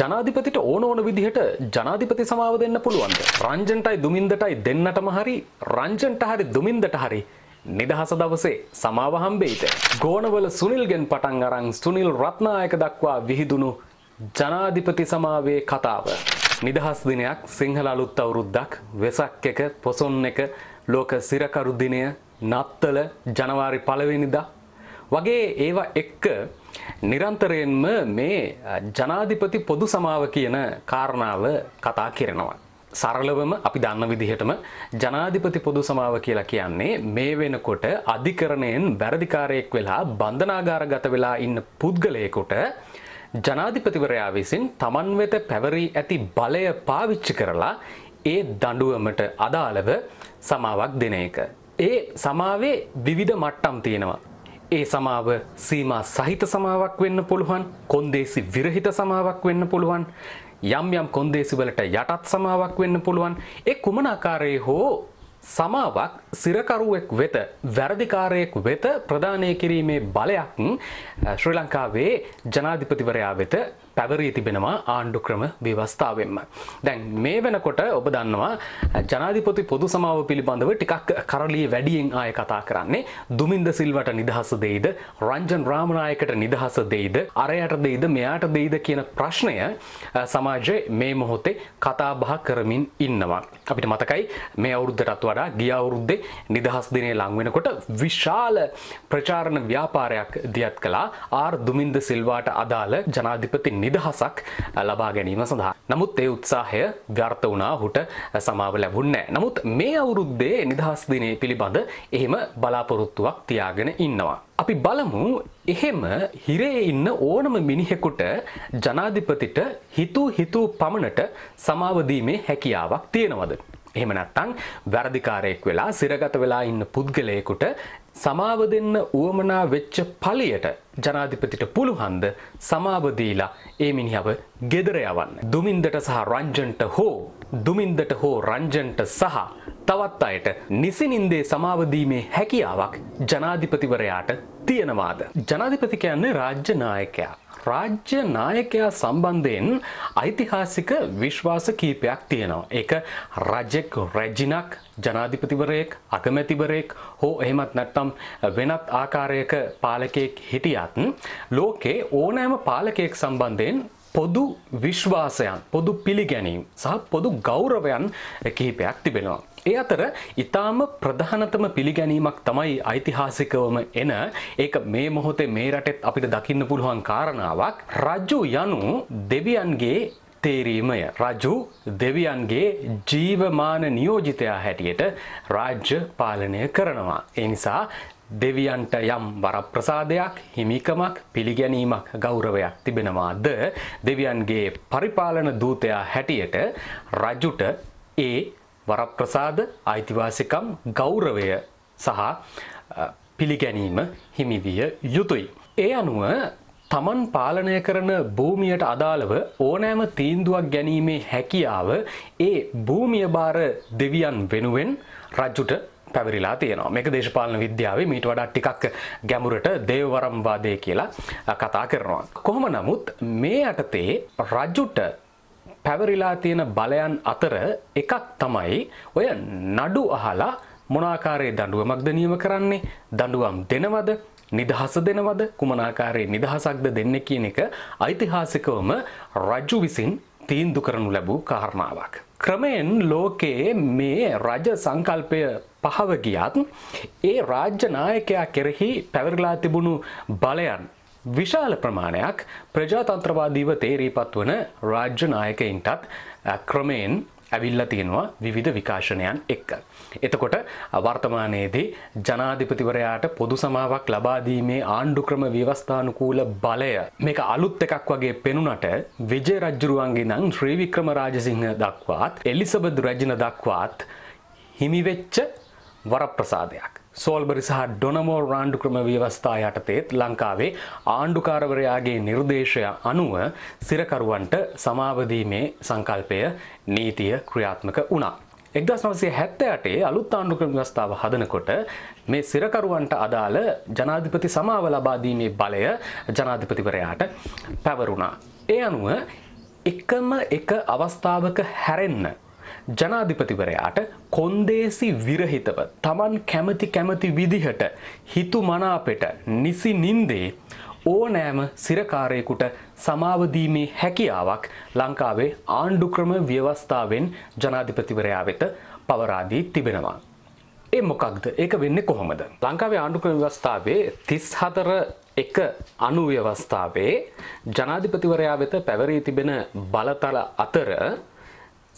ජනාධිපතිට ඕන ඕන විදිහට ජනාධිපති සමාව දෙන්න පුළුවන්ද. රංජන්ටයි දුමින්දටයි දෙන්නටම හරි රංජන්ට හරි දුමින්දට හරි. නිදහස දවසේ සමාව හම්බෙයිද. ගෝනවල සුනිල්ගෙන් පටන් අරං සුනිල් රත්නායක දක්වා විහිදුණු ජනාධිපති සමාවේ කතාව. නිදහස් දිනයක් සිංහල අලුත් අවුරුද්දක් වෙසක් එක පොසොන් එක ලෝක සිරකරු දිනය නත්තල ජනවාරි පළවෙනිදා වගේ ඒවා එක්ක නිරන්තරයෙන්ම මේ ජනාධිපති පොදු සමාව කියන කාරණාව කතා කරනවා. සරලවම අපි දන්න විදිහටම ජනාධිපති පොදු සමාව කියලා කියන්නේ මේ වෙනකොට අධිකරණයෙන් වැරදිකාරයෙක් වෙලා බන්ධනාගාරගත වෙලා ඉන්න පුද්ගලයෙකුට ජනාධිපතිවරයා විසින් තමන් වෙත පැවරී ඇති බලය පාවිච්චි කරලා ඒ දඬුවමට අදාළව සමාවක් දෙන එක. ඒ සමාවේ විවිධ මට්ටම් තියෙනවා. ඒ සමාව සීමා සහිත සමාවක් වෙන්න පුළුවන් කොන්දේසි විරහිත සමාවක් වෙන්න පුළුවන් යම් යම් කොන්දේසිවලට යටත් සමාවක් වෙන්න පුළුවන් ඒ කුමන ආකාරයේ හෝ සමාවක් සිරකරුවෙක් වෙත වැරදිකාරයෙක් වෙත ප්‍රදානය කිරීමේ බලයක් ශ්‍රී ලංකාවේ ජනාධිපතිවරයා වෙත පැවරී තිබෙනවා ආණ්ඩු ක්‍රම ව්‍යවස්ථාවෙන්ම. දැන් මේ වෙනකොට ඔබ දන්නවා ජනාධිපති පොදු සමාව පිළිබඳව ටිකක් කරලිය වැඩියෙන් ආය කතා කරන්නේ දුමින්ද සිල්වට නිදහස දෙයිද රංජන් රාමනායකට නිදහස දෙයිද අරයට දෙයිද මෙයාට දෙයිද කියන ප්‍රශ්නය සමාජය මේ මොහොතේ කතාබහ කරමින් ඉන්නවා. අපිට මතකයි මේ අවුරුද්දටත් වඩා ගිය අවුරුද්දේ නිදහස් දිනේ ලංවෙනකොට විශාල ප්‍රචාරණ ව්‍යාපාරයක් දියත් කළා ආර් දුමින්ද සිල්වාට අදාළ ජනාධිපති නිදහසක් ලබා ගැනීම සඳහා. නමුත් ඒ උත්සාහය ව්‍යර්ථ වුණා හුට සමාව ලැබුන්නේ නමුත් මේ අවුරුද්දේ නිදහස් දිනේ පිළිබඳ එහෙම බලාපොරොත්තුවක් තියාගෙන ඉන්නවා. අපි බලමු එහෙම හිරේ ඉන්න ඕනම මිනිහෙකුට ජනාධිපතිට හිතූ හිතූ පමණට සමාවදීමේ හැකියාවක් තියෙනවද. එහෙම නැත්තං වැරදිකාරයෙක් වෙලා සිරගත වෙලා ඉන්න පුද්ගලයෙකුට සමාව දෙන්න වුවමනා වෙච්ච පලියට ජනාධිපතිට පුළුහන්ද සමාවදීලා ඒ මිනිහව ගෙදර යවන්න. දුමින්දට සහ රංජන්ට හෝ දුමින්දට හෝ රංජන්ට සහ තවත් අයට නිසිනින්දේ සමාවදීමේ හැකියාවක් ජනාධිපතිවරයාට තියෙනවාද. ජනාධිපතිකයන්නේ රාජ්‍ය නායකයා. රාජ්‍ය නායකයා සම්බන්ධයෙන් ඓතිහාසික විශ්වාස කීපයක් තියෙනවා. ඒක රජෙක් රැජිනක් ජනාධිපතිවරයෙක් අගමැතිවරයෙක් හෝ එහෙමත් නැත්නම් වෙනත් ආකාරයක පාලකයෙක් හිටියත් ලෝකේ ඕනෑම පාලකයෙක් සම්බන්ධයෙන් පොදු විශ්වාසයන් පොදු පිළිගැනීම් සහ පොදු ගෞරවයන් කිහිපයක් තිබෙනවා. ඒ අතර ඉතාම ප්‍රධානතම පිළිගැනීමක් තමයි ඓතිහාසිකවම එන ඒක මේ මොහොතේ මේ රටෙත් අපිට දකින්න පුළුවන් කාරණාවක් රජු යනු දෙවියන්ගේ තේරීමය රජු දෙවියන්ගේ ජීවමාන නියෝජිතයා හැටියට රාජ්‍ය පාලනය කරනවා. එනිසා දෙවියන්ට යම් වරප්‍රසාදයක් හිමිකමක් පිළිගැනීමක් ගෞරවයක් තිබෙනවාද දෙවියන්ගේ පරිපාලන දූතයා හැටියට රජුට ඒ වරප්‍රසාද අයිතිවාසිකම් ගෞරවය සහ පිළිගැනීම හිමිවිය යුතුයි. ඒ අනුව තමන් පාලනය කරන භූමියට අදාළව ඕනෑම තීන්දුවක් ගැනීමේ හැකියාව ඒ භූමිය බාර දෙවියන් වෙනුවෙන් රජුට පැවරිලා තියෙනවා මේක දේශපාලන විද්‍යාවේ මීට වඩා ටිකක් ගැමුරට දේවවරම්වාදය කියලා කතා කරනවා. කොහොම නමුත් මේ යටතේ රජුට පැවරිලා තියෙන බලයන් අතර එකක් තමයි ඔය නඩු අහලා මොනාකාරයේ දඩුවමක්ද නියම කරන්නේ දඩුවම් දෙනවද නිදහස දෙනවද කුමනාකාරයේ නිදහසක්ද දෙන්න කියන එක ඓතිහාසිකවම රජු විසින් තීන්දු කරනු ලැබූ කාරණාවක්. ක්‍රමයෙන් ලෝකයේ මේ රජ සංකල්පය පහව ගියත් ඒ රාජ්‍ය නායකයා කෙරෙහි පැවරලා තිබුණු බලයන් විශාල ප්‍රමාණයක් ප්‍රජාතන්ත්‍රවාදීව තේරීපත් වන රාජ්‍යනායකයින්ටත් ක්‍රමයෙන් ඇවිල්ලා තියෙනවා විවිධ විකාශනයන් එක්ක. එතකොට වර්තමානයේදී ජනාධිපතිවරයාට පොදු සමාවක් ලබාදීමේ ආණ්ඩු ක්‍රම ව්‍යවස්ථානුකූල බලය මේක අලුත් එකක් වගේ පෙනුනට විජය රජ්ජුරුවන්ගේ නම් ශ්‍රී වික්‍රම රාජසිංහ දක්වාත් එලිසබෙත් රජින දක්වාත් හිමිවෙච්ච වරප්‍රසාදයක්. සෝල්බරි සහ ඩොනමෝ රාණ්ඩු ක්‍රම ව්‍යවස්ථා යටතේත් ලංකාවේ ආණ්ඩුකාරවරයාගේ නිර්දේශය අනුව සිරකරුවන්ට සමාවදීමේ සංකල්පය නීතිය ක්‍රියාත්මක වුණා. එක්දස් නවසේ හැත්ත අටේ අලුත් ආණ්ඩුක්‍රම ව්‍යවස්ථාව හදනකොට මේ සිරකරුවන්ට අදාළ ජනාධිපති සමාව ලබාදීමේ බලය ජනාධිපතිවරයාට පැවරුණා. ඒ අනුව එකම එක අවස්ථාවක හැරෙන්න ජනාධිපතිවරයාට කොන්දේසි විරහිතව තමන් කැමති කැමති විදිහට හිතු මනාපෙට නිසි නින්දේ ඕනෑම සිරකාරයෙකුට සමාවදීමේ හැකියාවක් ලංකාවේ ආණ්ඩුක්‍රම ව්‍යවස්ථාවෙන් ජනාධිපතිවරයා වෙත පවරාදී තිබෙනවා. ඒ මොකක්ද ඒක වෙන්නේ කොහොමද. ලංකාවේ ආණ්ඩුක්‍රම ව්‍යවස්ථාවේ තිස් හතර එක අනුව්‍යවස්ථාවේ ජනාධිපතිවරයා වෙත පැවරී තිබෙන බලතල අතර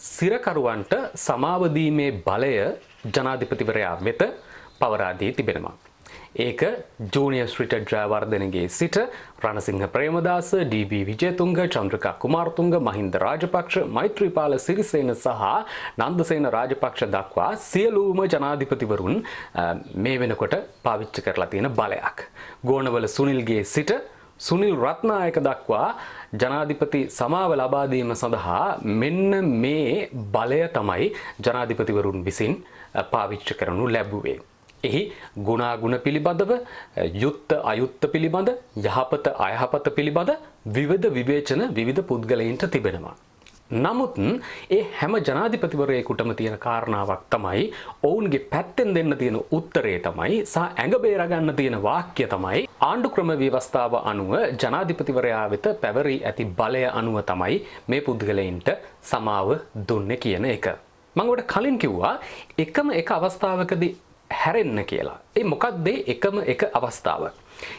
සිරකරුවන්ට සමාවදීමේ බලය ජනාධිපතිවරයා වෙත පවරාදී තිබෙනවා. ඒක ජූනිය ශ්‍රිට ජයවර්ධනගේ සිට රණසිංහ ප්‍රේමදාස ඩB විජයතුංග චන්ද්‍රක කුමාර්තුංග මහින්ද රාජපක්ෂ මෛත්‍රීපාල සිරිසේන සහ නන්දසේන රාජපක්ෂ දක්වා සියලූම ජනාධිපතිවරුන් මේ වෙනකොට පාවිච්චි කරලා තියෙන බලයක්. ගෝනවල සුනිල්ගේ සිට සුනිල් රත්නායක දක්වා ජනාධිපති සමාව ලබාදීම සඳහා මෙන්න මේ බලය තමයි ජනාධිපතිවරුන් විසින් පාවිච්ච කරනු ලැබුවේ. එහි ගුණාගුණ පිළිබඳව යුත්ත අයුත්ත පිළිබඳ යහපත අයහපත පිළිබඳ විවිධ විවේචන විවිධ පුද්ගලයින්ට තිබෙනවා. නමුත් ඒ හැම ජනාධිපතිවරයෙකුටම තියෙන කාරණාවක් තමයි ඔවුන්ගේ පැත්තෙන් දෙන්න තියෙන උත්තරේ තමයි සහ ඇඟ බේරගන්න තියෙන වාක්‍ය තමයි ආණ්ඩු ක්‍රම ව්‍යවස්ථාව අනුව ජනාධිපතිවරයා වෙත පැවරී ඇති බලය අනුව තමයි මේ පුද්ගලයින්ට සමාව දුන්නේ කියන එක. මඟවට කලින් කිව්වා එකම එක අවස්ථාවකදී හැරෙන්න කියලා. ඒ මොකක්දේ එකම එක අවස්ථාව.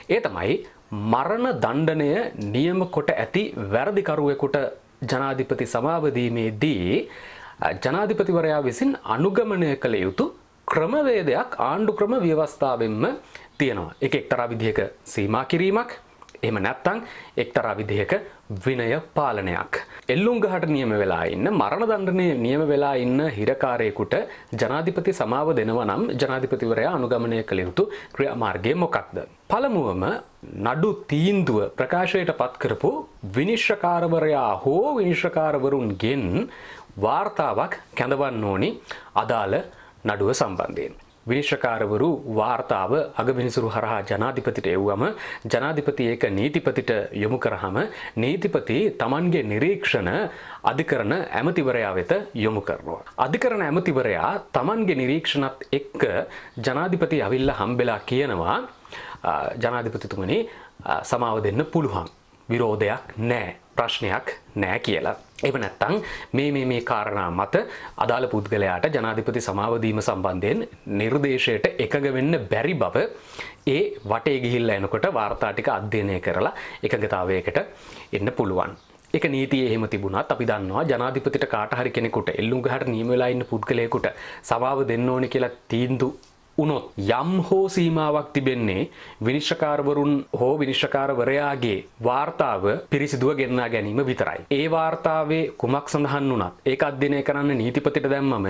ඒ තමයි මරණ දණ්ඩනය නියම කොට ඇති වැරදිකරුවෙකුට ජනාධිපති සමාවදීමේදී ජනාධිපතිවරයා විසින් අනුගමනය කළ යුතු ක්‍රමවේදයක් ආණ්ඩු ක්‍රම ව්‍යවස්ථාවෙන්ම තියෙනවා. එක එක්තරා විදිහක සීමා කිරීමක් එහෙම නැත්තං එක්තරා විදිහක විනය පාලනයක්. එල්ලුම්ගහට නියම වෙලා ඉන්න මරණ දණ්ඩනය නියම වෙලා ඉන්න හිරකාරයෙකුට ජනාධිපති සමාව දෙනවා නම් ජනාධිපතිවරයා අනුගමනය කළ යුතු ක්‍රියාමාර්ගය මොකක්ද. පළමුුවම නඩු තීන්දුව ප්‍රකාශයට පත්කරපු විනිශ්්‍රකාරවරයා හෝ විනිශ්්‍රකාරවරුන් ගෙන් වාර්තාවක් කැඳවන්න ඕනි අදාළ නඩුව සම්බන්ධයෙන්. විනිශ්ෂකාරවරු වාර්තාව අගමිනිසුරු හරහා ජනාධිපතිට එව්වම ජනාධිපති ඒක නීතිපතිට යොමු කරහම නීතිපති තමන්ගේ නිරීක්ෂණ අධිකරන ඇමතිවරයා වෙත යොමු කරනවා. අධිකරන ඇමතිවරයා තමන්ගේ නිරීක්ෂණත් එක්ක ජනාධිපති අවිල්ල හම්බෙලා කියනවා ජනාධිපතිතුමනි සමාව දෙන්න පුළුවන්. විරෝධයක් නෑ ප්‍රශ්නයක් නෑ කියලා. එව නැත්තං මේ මේ මේ කාරණා මත අදාළ පුද්ගලයාට ජනාධිපති සමාවදීම සම්බන්ධයෙන් නිර්දේශයට එකග වෙන්න බැරි බව ඒ වටේ ගිහිල්ල එනකොට වාර්තා ටික අධ්‍යයනය කරලා එකගතාවයකට එන්න පුළුවන්. එක නීතිය එහෙම තිබුණත් අපි දන්නවා ජනාධිපතිට කාටහරි කෙනෙකුට එල්ලුම් ගහට නියම වෙලා ඉන්න පුද්ගලයෙකුට සමාව දෙන්න ඕනේ කියලා තීන්දුව වුණොත් යම් හෝ සීමාවක් තිබෙන්නේ විනිශ්චකාරවරුන් හෝ විනිශ්චකාරවරයාගේ වාර්තාව පිරිසිදුව ගෙන්නා ගැනීම විතරයි. ඒ වාර්තාවේ කුමක් සඳහන් වුණත් ඒක අධ්‍යයනය කරන්න නීතිපතිට දැම්මම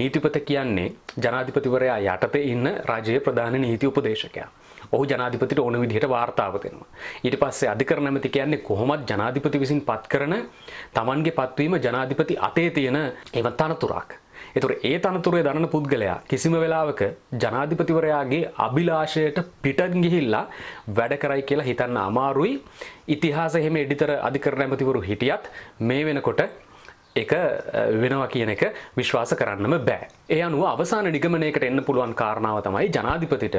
නීතිපති කියන්නේ ජනාධිපතිවරයා යටතේ ඉන්න රජයේ ප්‍රධාන නීති උපදේශකයා. ඔහු ජනාධිපතිට ඕන විදිහට වාර්තාව දෙනවා. ඊට පස්සේ අධිකරණ ඇමති කියන්නේ කොහොමත් ජනාධිපති විසින් පත් කරන තමන්ගේ පත්වීම ජනාධිපති අතේ තියෙන ඒවත් තනතුරක්. එතුර ඒ තනතුරේ දන පුද්ගලයා කිසිම වෙලාවක ජනාධිපතිවරයාගේ අභිලාශයට පිටන් ගිහිල්ලා වැඩ කරයි කියලා හිතන්න අමාරුයි ඉතිහාස එහෙම එඩිතර අධිකර නැමතිවරු හිටියත් මේ වෙනකොට එක වෙනවා කියන එක විශ්වාස කරන්නම බෑ. ඒ අනුව අවසාන නිගමනයකට එන්න පුළුවන් කාරණාව තමයි ජනාධිපතිට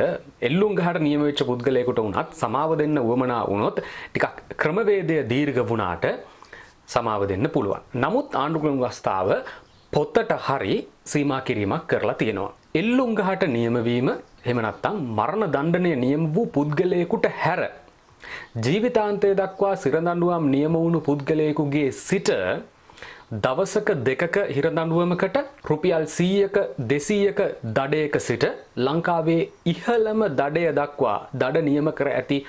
එල්ලුම් ගහට නියමවෙච්ච පුද්ගලයෙකුට වුණත් සමාව දෙන්න වුවමනා වුණොත් ටිකක් ක්‍රමවේදය දීර්ඝ වුණාට සමාව දෙන්න පුළුවන්. නමුත් ආණ්ඩුක්‍රම වස්ථාව පොත්තට හරි සීමා කිරීමක් කරලා තියෙනවා. එල්ලුම් ගහට නියමවීම හෙමනත්තං මරණ දණ්ඩනය නියම වූ පුද්ගලයෙකුට හැර ජීවිතාන්තය දක්වා සිරදඩුවම් නියම වුණු පුද්ගලයෙකුගේ සිට දවසක දෙකක හිරදඩුවමකට රුපියල් සීයක දෙසීයක දඩයක සිට ලංකාවේ ඉහළම දඩය දක්වා දඩ නියම කර ඇති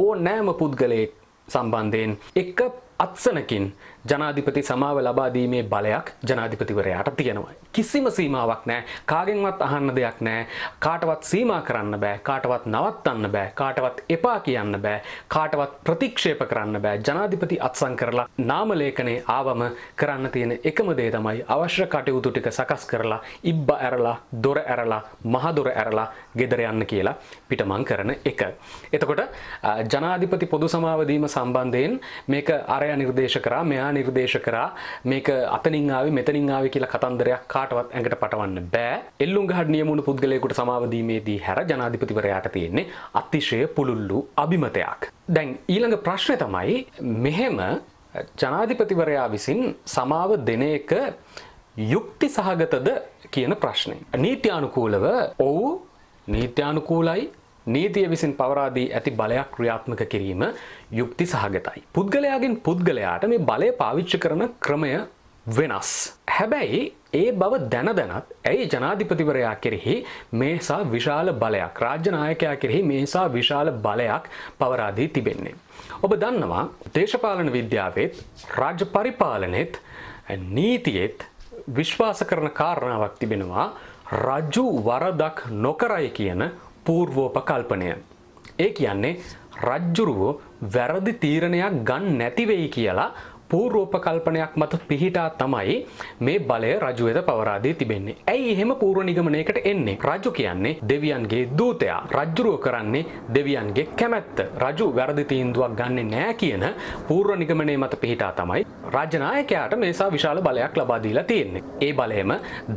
ඕ නෑම පුද්ගලයෙක් සම්බන්ධයෙන් එක අත්සනකින් ජනාධිපති සමාව ලබා දීමේ බලයක් ජනාධිපතිවරයාට තියෙනවා. කිසිම සීමාවක් නෑ කාගෙන්වත් අහන්න දෙයක් නෑ කාටවත් සීමා කරන්න බෑ කාටවත් නවත්තන්න බෑ කාටවත් එපා කියන්න බෑ කාටවත් ප්‍රතික්ෂේප කරන්න බෑ ජනාධිපති අත්සං කරලා නාමලේඛනේ ආවම කරන්න තියෙන එකම දේ තමයි අවශ්‍ය කටයුතු ටික සකස් කරලා ඉබ්බ ඇරලා දොර ඇරලා මහ දොර ඇරලා ගෙදර යන්න කියලා පිටමං කරන එක. එතකොට ජනාධිපති පොදු සමාව දීම සම්බන්ධයෙන් මේක අරය නිර්දේශ කරා මෙයා නිර්දේශ කරා මේක අතනින් ආවේ මෙතනින් ආවේ කියලා කතන්දරයක් කාටවත් ඇඟට පටවන්න බෑ. එල්ලුම්ගහට නියමුණු පුද්ගලයෙකුට සමාව දීමේදී හැර ජනාධිපතිවරයාට තියෙන්නේ අතිශය පුළුල්ලු අභිමතයක්. දැන් ඊළඟ ප්‍රශ්නය තමයි මෙහෙම ජනාධිපතිවරයා විසින් සමාව දෙන එක යුක්ති සහගතද කියන ප්‍රශ්නය. නීත්‍යානුකූලව ඔවු නීත්‍යානුකූලයි නීතිය විසින් පවරාදී ඇති බලයක් ක්‍රියාත්මක කිරීම යුක්ති සහගතයි. පුද්ගලයාගෙන් පුද්ගලයාට මේ බලය පාවිච්චි කරන ක්‍රමය වෙනස්. හැබැයි ඒ බව දැන දැනත් ඇයි ජනාධිපතිවරයා කෙරෙහි මේසා විශාල බලයක් රාජ්‍යනායකයා කෙරෙහි මේසා විශාල බලයක් පවරාදී තිබෙන්නේ. ඔබ දන්නවා දේශපාලන විද්‍යාවත් රාජ්‍ය පරිපාලනෙත් නීතියෙත් විශ්වාස කරන කාරණාවක් තිබෙනවා රජු වරදක් නොකරයි කියන පූර්වෝපකල්පනය. ඒ කියන්නේ රජ්ජුරුවෝ වැරදි තීරණයක් ගන්න නැතිවෙයි කියලා පූර්ෝපකල්පනයක් මත පිහිටා තමයි මේ බලය රජුවත පවරාදී තිබෙන්නේ. ඇයි එහෙම පූර්ව නිගමනයකට එන්නේ. රජු කියන්නේ දෙවියන්ගේ දූතයා. රජ්ජුරුව කරන්නේ දෙවියන්ගේ කැමැත්ත. රජු වැරදි තීන්දුවක් ගන්නේ නෑ කියන පූර්ව නිගමනය මත පිහිටා තමයි රාජනායකයාට මේසා විශාල බලයක් ලබා දීලා තියෙන්නේ. ඒ බලයම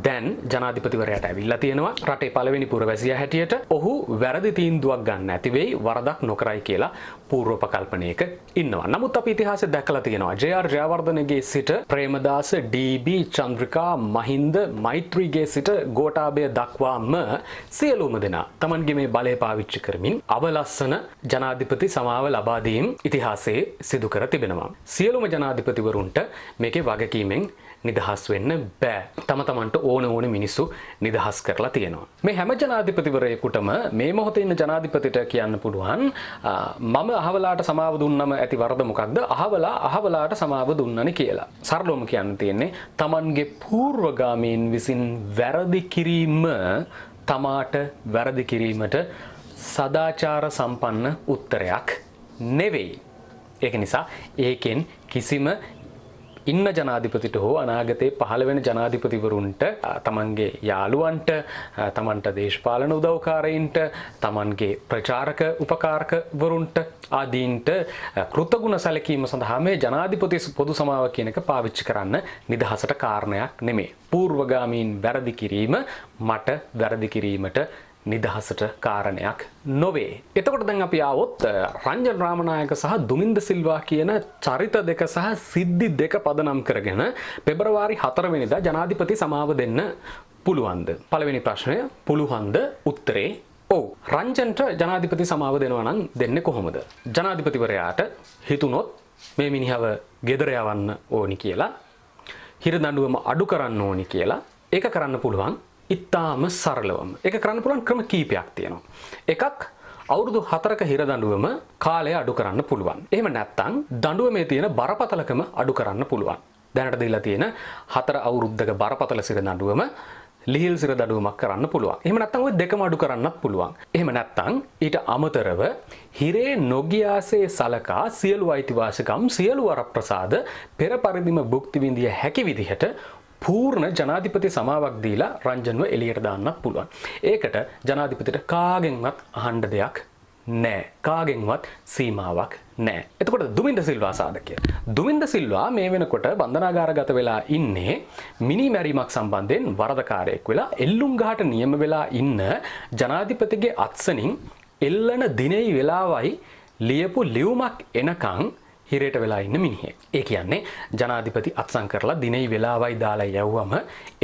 දැන් ජනාධිපතිවරයාට ඇවිල්ලා තියෙනවා. රටේ පළවෙනි පුරවැසියා හැටියට ඔහු වැරදි තීන්දුවක් ගන්න ඇති වෙයි වරදක් නොකරයි කියලා පූර්වපකල්පනයක ඉන්නවා. නමුත් අපි ඉතිහාසය දැකලා තියෙනවා. ජේ.ආර්. ජයවර්ධනගේ සිට ප්‍රේමදාස, ඩී.බී. චන්ද්‍රිකා, මහින්ද, මෛත්‍රීගේ සිට ගෝඨාභය දක්වාම සියලුම දෙනා Tamange මේ බලය පාවිච්චි කරමින් අවලස්සන ජනාධිපති සමාව ලබා දීම් ඉතිහාසයේ සිදු කර තිබෙනවා. සියලුම ජනාධිපතිවරුන් කරුන්ට මේකේ වගකීමෙන් නිදහස් වෙන්න බෑ තම තමන්ට ඕන ඕන මිනිස්සු නිදහස් කරලා තියෙනවා. මේ හැම ජනාධිපතිවරයෙකුටම මේ මොහොත ඉන්න ජනාධිපතිට කියන්න පුළුවන් මම අහවලාට සමාව දුන්නම ඇති වරද මොකක්ද අහවලා අහවලාට සමාව දුන්නනි කියලා. සරලෝම කියන්න තියෙන්නේ තමන්ගේ පූර්වගාමීන් විසින් වැරදි කිරීම තමාට වැරදි කිරීමට සදාචාර සම්පන්න උත්තරයක් නෙවෙයි. ඒක නිසා ඒකෙන් කිසිම ඉන්න ජනාධිපතිට හෝ අනාගතයේ පහළ වෙන ජනාධිපතිවරුන්ට තමන්ගේ යාළුවන්ට තමන්ට දේශපාලන උදව්කාරයින්ට තමන්ගේ ප්‍රචාරක උපකාරකවරුන්ට ආදීන්ට කෘතගුණ සැලකීම සඳහා මේ ජනාධිපති පොදු සමාව කියනක පාවිච්චි කරන්න නිදහසට කාරණයක් නෙමේ. පූර්වගාමීන් වැරදි කිරීම මට වැරදි කිරීමට නිදහසට කාරණයක් නොවේ. එතකොට දැන් අපි ආවොත් රංජන් රාමනායක සහ දුමින්ද සිල්වා කියන චරිත දෙක සහ සිද්ධි දෙක පදනම් කරගෙන පෙබරවාරි 4 වෙනිදා ජනාධිපති සමාව දෙන්න පුළුවන්ද? පළවෙනි ප්‍රශ්නය පුළුවන්ද? උත්තරේ ඔව්. රංජන්ට ජනාධිපති සමාව දෙනවා නම් දෙන්නේ කොහොමද? ජනාධිපතිවරයාට හිතුනොත් මේ මිනිහව ගෙදර යවන්න ඕනි කියලා හිරදඬුවම අඩු කරන්න ඕනි කියලා ඒක කරන්න පුළුවන් ඉතාම සරලවම එක කරන්න පුළුවන් ක්‍රම කීපයක් තියෙනවා. එකක් අවුරුදු හතරක හිරදඬුවම කාලය අඩු කරන්න පුළුවන්. එහෙම නැත්තං දඬුවමේ තියෙන බරපතලකම අඩු කරන්න පුළුවන්. දැනට දීලා තියෙන හතර අවුරුද්දක බරපතල සිර දඬුවම ලිහිල් සිර දඩුවමක් කරන්න පුළුවන්. එහෙම නැත්නම් ওই දෙකම අඩු කරන්නත් පුළුවන්. එහෙම නැත්නම් ඊට අමතරව හිරේ නොගියාසේ සලකා සියලු අයිතිවාසිකම් සියලු වරප්‍රසාද පෙර පරිදිම භුක්ති විඳිය හැකි විදිහට පූර්ණ ජනාධිපති සමාවක් දීලා රංජන්ව එලියට දාන්නත් පුළුවන්. ඒකට ජනාධිපතිට කාගෙන්වත් අහන්ඩ දෙයක් නෑ කාගෙන්වත් සීමාවක් නෑ. එතකොට දුමින්ද සිල්වා සාධකය. දුමින්ද සිල්වා මේ වෙනකොට බන්ධනාගාරගත වෙලා ඉන්නේ මිනි මැරීමක් සම්බන්ධයෙන් වරදකාරයෙක් වෙලා එල්ලුම් ගහට නියම වෙලා ඉන්න ජනාධිපතිගේ අත්සනින් එල්ලන දිනෙයි වෙලාවයි ලියපු ලියුමක් එනකං හිරේට වෙලා ඉන්න මිනිහෙක්. ඒ කියන්නේ ජනාධිපති අත්සන් කරලා දිනෙයි වෙලාවයි දාලා යව්වම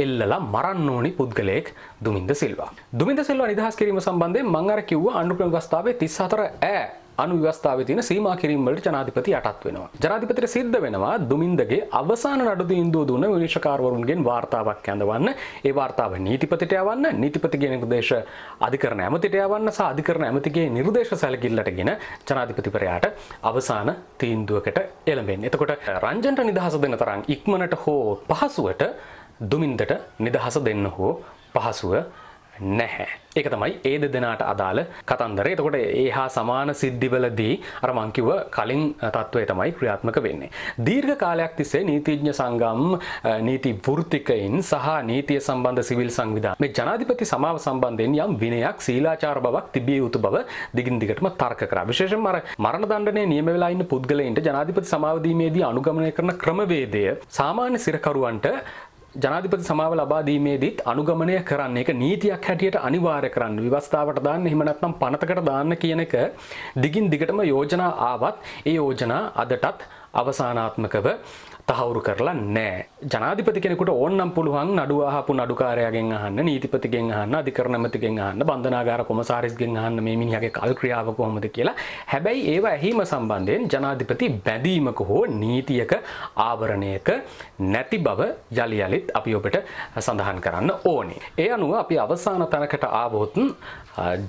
එල්ලලා මරන්න ඕනි පුද්ගලයෙක් දුමින්ද සිල්වා. දුමින්ද සිල්වා නිදහස් කිරීම සම්බන්ධයෙන් මම අර කිව්වා අනුක්‍රම ප්‍රස්තාවයේ 34 ඈ අනු ව්‍යවස්ථාව තියෙන සීමා කිරීම් වලට ජනාධිපති යටත් වෙනවා. ජනාධිපතිට සිද්ධ වෙනවා දුමින්දගේ අවසාන නඩු තීන්දුව දුන්න විනිශ්චකාරවරුන්ගෙන් වාර්තාවක් ඇඳවන්න. ඒ වාර්තාව නීතිපතිට යවන්න, නීතිපතිගේ නිර්දේශ අධිකරණ ඇමතිට යවන්න සහ අධිකරණ ඇමතිගේ නිර්දේශ සැලකිල්ලටගෙන ජනාධිපතිවරයාට අවසාන තීන්දුවකට එළඹෙන්. එතකොට රංජන්ට නිදහස දෙන තරම් ඉක්මනට හෝ පහසුවට දුමින්දට නිදහස දෙන්න හෝ පහසුව නැහැ. ඒක තමයි ඒ දෙදෙනට අදාළ කතන්දර එතකොට ඒ හා සමාන සිද්ධිවලදී අර මංකිව කලින් තත්ත්වය තමයි ක්‍රියාත්මක වෙන්නේ. දීර්ඝ කාලයක් තිස්සේ නීතිඥ සංගම් නීති වෘත්තිකයින් සහ නීතිය සම්බන්ධ සිවිල් සංවිධාන මේ ජනාධිපති සමාව සම්බන්ධයෙන් යම් විනයක් සීලාචාර බවක් තිබිය යුතු බව දිගින් දිගටම තර්ක කරා. විශේෂයෙන්ම අර මරණ දණ්ඩනය නියම වෙලා ඉන්න පුද්ගලයන්ට ජනාධිපති සමාව දීමේදී අනුගමනය කරන ක්‍රමවේදය සාමාන්‍ය සිරකරුවන්ට ජනාධිපති සමාව ලබා දීමේදීත් අනුගමනය කරන්න එක නීතියක් හැටියට අනිවාර්ය කරන්න විවස්ථාවට දාන්න එහෙම නැත්නම් පනතකට දාන්න කියන එක දිගින් දිගටම යෝජනා ආවත් ඒ යෝජනා අදටත් අවසානාත්මකව තහවුරු කරලා නෑ ජනාධිපති කෙනෙකුට ඕන්නම් පුළුවන් නඩුව අහපු නඩුකාරයගෙන් අහන්න නීතිපතිගෙන් අහන්න අධිකරණමතිගෙන් අහන්න බන්ධනාගාර කොමසාරිස්ගෙන් අහන්න මේ මිනිහගේ කල් ක්‍රියාව කොහොමද කියලා හැබැයි ඒවා ඇහිම සම්බන්ධයෙන් ජනාධිපති බැඳීමක හෝ නීතියක ආවරණයක නැති බව යළි යලිත් අපි ඔබට සඳහන් කරන්න ඕනේ. ඒ අනුව අපි අවසාන තැනකට ආවොත්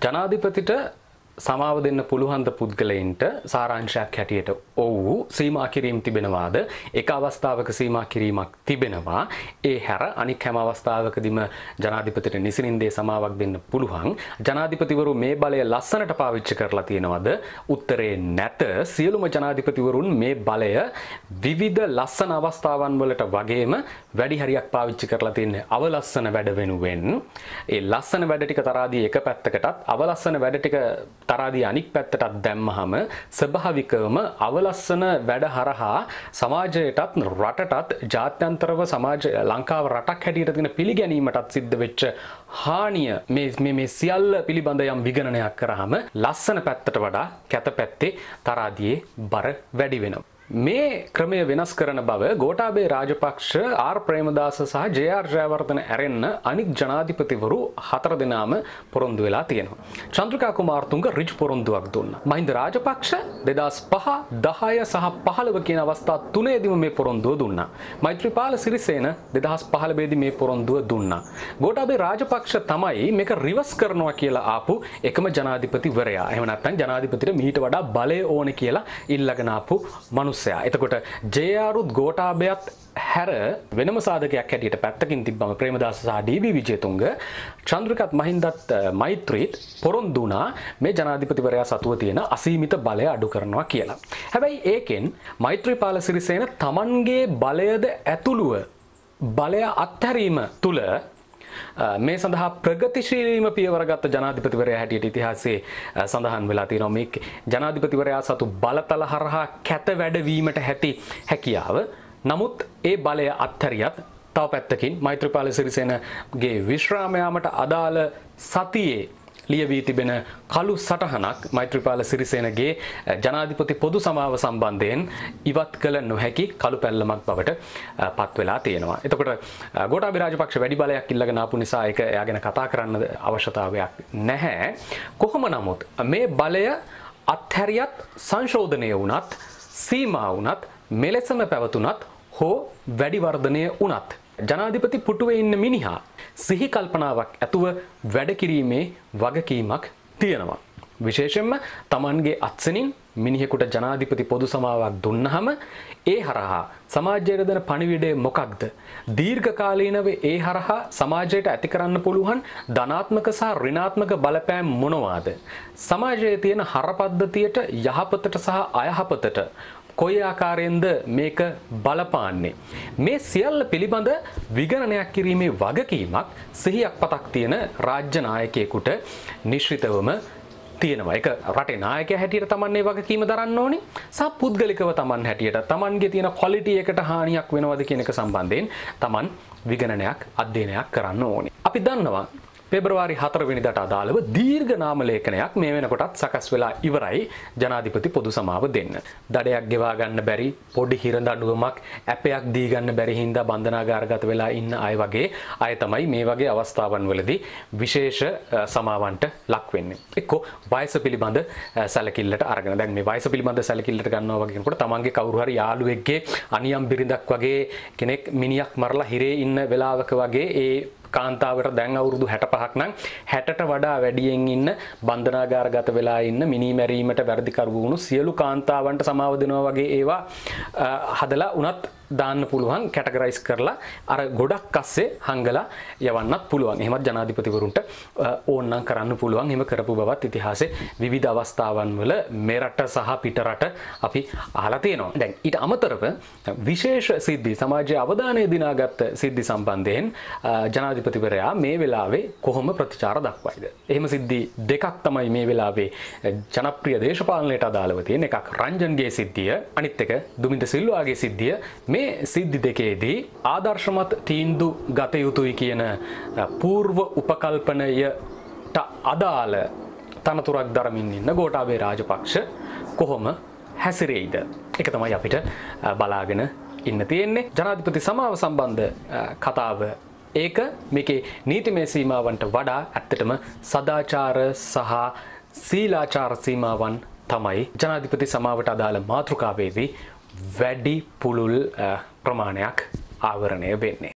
ජනාධිපතිට සමාව දෙන්න පුළුවන්ද පුද්ගලයින්ට සාරාංශයක් හැටියට ඔවු සීමා කිරීම් තිබෙනවාද එක අවස්ථාවක සීමා කිරීමක් තිබෙනවා ඒ හැර අනික් හැම අවස්ථාවකදිම ජනාධිපතිට නිසිනින්දේ සමාවක් දෙන්න පුළුවන් ජනාධිපතිවරු මේ බලය ලස්සනට පාවිච්චි කරලා තියෙනවද උත්තරේ නැත සියලුම ජනාධිපතිවරුන් මේ බලය විවිධ ලස්සන අවස්ථාවන් වලට වගේම වැඩි හරියක් පාවිච්චි කරලා තියන්නේ අවලස්සන වැඩ වෙනුවෙන් ඒ ලස්සන වැඩ ටික තරාදී එක පැත්තකටත් අවලස්සන වැඩ ටික තරාදී අනික් පැත්තටත් දැම්මහම ස්වභාවිකවම අවලස්සන වැඩ හරහා සමාජයටත් රටටත් ජාත්‍යන්තරව සමාජ ලංකාව රටක් හැටියට තියෙන පිළිගැනීමටත් සිද්ධ වෙච්ච හානිය මේ මේ සියල්ල පිළිබඳ යම් විගණනයක් කරාම ලස්සන පැත්තට වඩා කැත පැත්තේ තරාදියේ බර වැඩි වෙනවා මේ ක්‍රමය වෙනස් කරන බව ගෝටාබේ රාජපක්ෂ ආර් ප්‍රේමදාස සහ ජයාර් ජයවර්ධන ඇරෙන්න අනික් ජනාධිපතිවරු හතර දෙනාම පොරොන්දු වෙලා තියෙනවා. චන්ද්‍රකා කුමාර්තුන්ග රිජ් පොරොන්දුවක් දුන්න. මහින්ද රාජපක්ෂ දෙදස් පහ දහය සහ පහළව කියන අවස්ථා තුනේදිම මේ පොරොන්දුව දුන්න. මෛත්‍රපාල සිරිසේන දෙදහස් පහළබේදි මේ පොරොන්දුව දුන්න. ගෝටාබේ රාජපක්ෂ තමයි මේක රිවස් කරනවා කියලා ආපු එකම ජනාධිපතිවරයා එමනත්තන් ජනාධිපතිට මීට වඩා බලය ඕන කියලා ඉල්ලගෙනාපු මනුස මනුස්සයා එතකොට ජයාරුත් ගෝටාභයත් හැර වෙනම සාධකයක් හැටියට පැත්තකින් තිබ්බම ප්‍රේමදාස සහ ඩීබී විජේතුංග චන්ද්‍රිකත් මහින්දත් මෛත්‍රීත් පොරොන්දු වුණා මේ ජනාධිපතිවරයා සතුව තියෙන අසීමිත බලය අඩු කරනවා කියලා. හැබැයි ඒකෙන් මෛත්‍රීපාල සිරිසේන තමන්ගේ බලයද ඇතුළුව බලය අත්හැරීම තුළ මේ සඳහා ප්‍රගතිශීලීම පියවරගත් ජනාධිපතිවරයා හැටියට ඉතිහාසයේ සඳහන් වෙලා තියෙනවා මේ ජනාධිපතිවරයා සතු බලතල හරහා කැත වැඩවීමට ඇති හැකියාව නමුත් ඒ බලය අත්හැරියත් තව පැත්තකින් මෛත්‍රපාල සිරිසෙනගේ විශ්‍රාමයාමට අදාළ සතියේ ලියවී තිබෙන කළු සටහනක් මෛත්‍රපාල සිරිසේනගේ ජනාධිපති පොදු සමාව සම්බන්ධයෙන් ඉවත් කළ නොහැකි කළු පැල්ලමක් බවට පත් වෙලා තියෙනවා. එතකොට ගොඩා බිරාජපක්ෂ වැඩි බලයක් ඉල්ලගෙන ආපු නිසා ඒක එයා ගැන කතා කරන්න අවශ්‍යතාවයක් නැහැ. කොහොම නමුත් මේ බලය අත්හැරියත් සංශෝධනය වුණත් සීමා වුණත් මෙලෙසම පැවතුනත් හෝ වැඩිවර්ධනය වනත් ජනාධිපති පුටුවේ ඉන්න මිනිහා සිහි කල්පනාවක් ඇතුව වැඩ කිරීමේ වගකීමක් තියෙනවා. විශේෂෙන්ම තමන්ගේ අත්සනින් මිනිහෙකුට ජනාධිපති පොදු සමාවක් දුන්නහම ඒ හරහා සමාජයට දෙන පණිවිඩය මොකක්ද. දීර්ඝකාලීනව ඒ හරහා සමාජයට ඇති කරන්න පුළුවන් ධනාත්මක සහ රිනාත්මක බලපෑම් මොනවාද. සමාජයේ තියෙන හරපද්ධතියට යහපතට සහ අයහපතට කොයි ආකාරයෙන්ද මේක බලපාන්නේ. මේ සියල්ල පිළිබඳ විගණනයක් කිරීමේ වගකීමක් සිහියක් පතක් තියෙන රාජ්‍ය නායකයෙකුට නිශ්‍රිතවම තියෙනවා එක රටේ නායක හැටියට තමන්නේ වගකීම දරන්න ඕනි සහ පුද්ගලිකව තමන් හැටියට තමන්ගේ තියෙන කොලිටිය එකට හානියක් වෙනවද කියන එක සම්බන්ධයෙන් තමන් විගණනයක් අධ්‍යයනයක් කරන්න ඕනි. අපි දන්නවා පෙබරවාරි හතරවෙනිදට අදාළව දීර්ඝ නාම ලේඛනයක් මේ වෙනකොටත් සකස් වෙලා ඉවරයි ජනාධිපති පොදු සමාව දෙන්න. දඩයක් ගෙවා ගන්න බැරි පොඩි හිරදඬුවමක් ඇපයක් දී ගන්න බැරි හින්දා බන්ධනාගාරගත වෙලා ඉන්න අය වගේ අය තමයි මේ වගේ අවස්ථාවන් වලදී විශේෂ සමාවන්ට ලක් වෙන්නේ. එක්කෝ වයස පිළිබඳ සැලකිල්ලට අරගෙන දැන් මේ වයස පිළිබඳ සැලකිල්ලට ගන්නවා වගේ කෙනෙකුට තමන්ගේ කවුරු හරි යාළුවෙක්ගේ අනියම් බිරිඳක් වගේ කෙනෙක් මිනිහක් මරලා හිරේ ඉන්න වෙලාවක වගේ ඒ කාන්තාවට දැන් අවුරුදු 65ක් නම් 60ට වඩා වැඩියෙන් ඉන්න බන්ධනාගාරගත වෙලා ඉන්න මිනිමැරීමට වැරදිකරු වුණු සියලු කාන්තාවන්ට සමාව දෙනවා වගේ ඒවා හදලා උනත් දාන්න පුළුවන් කැටගරයිස් කරලා අර ගොඩක් අස්සේ හංගලා යවන්නත් පුළුවන් එහෙමත් ජනාධිපතිවරුන්ට ඕන්නම් කරන්න පුළුවන් එහෙම කරපු බවත් ඉතිහාසයේ විවිධ අවස්ථාවන් වල මෙරට සහ පිටරට අපි අහලා තියෙනවා දැන් ඊට අමතරව විශේෂ සිද්ධි සමාජයේ අවධානය දිනාගත් සිද්ධි සම්බන්ධයෙන් ජනාධිපතිවරයා මේ වෙලාවේ කොහොම ප්‍රතිචාර දක්වයිද එහෙම සිද්ධි දෙකක් තමයි මේ වෙලාවේ ජනප්‍රිය දේශපාලනයට අදාළව තියෙන එකක් රංජන්ගේ සිද්ධිය අනිත් එක දුමින්ද සිල්වාගේ සිද්ධිය මේ මේ සිද්ධි දෙකේදී ආදර්ශමත් තීන්දු ගත යුතුයි කියන పూర్ව උපකල්පනයට අදාළ තනතුරක් දරමින් ඉන්න ගෝඨාභය රාජපක්ෂ කොහොම හැසිරෙයිද? ඒක තමයි අපිට බලාගෙන ඉන්න තියෙන්නේ. ජනාධිපති සමාව සම්බන්ධ කතාව ඒක මේකේ නීතිමය සීමාවන්ට වඩා ඇත්තටම සදාචාර සහ සීලාචාර සීමාවන් තමයි ජනාධිපති සමාවට අදාළ මාතෘකාවේදී වැඩි පුළුල් ප්‍රමාණයක් ආවරණය වෙන්නේ.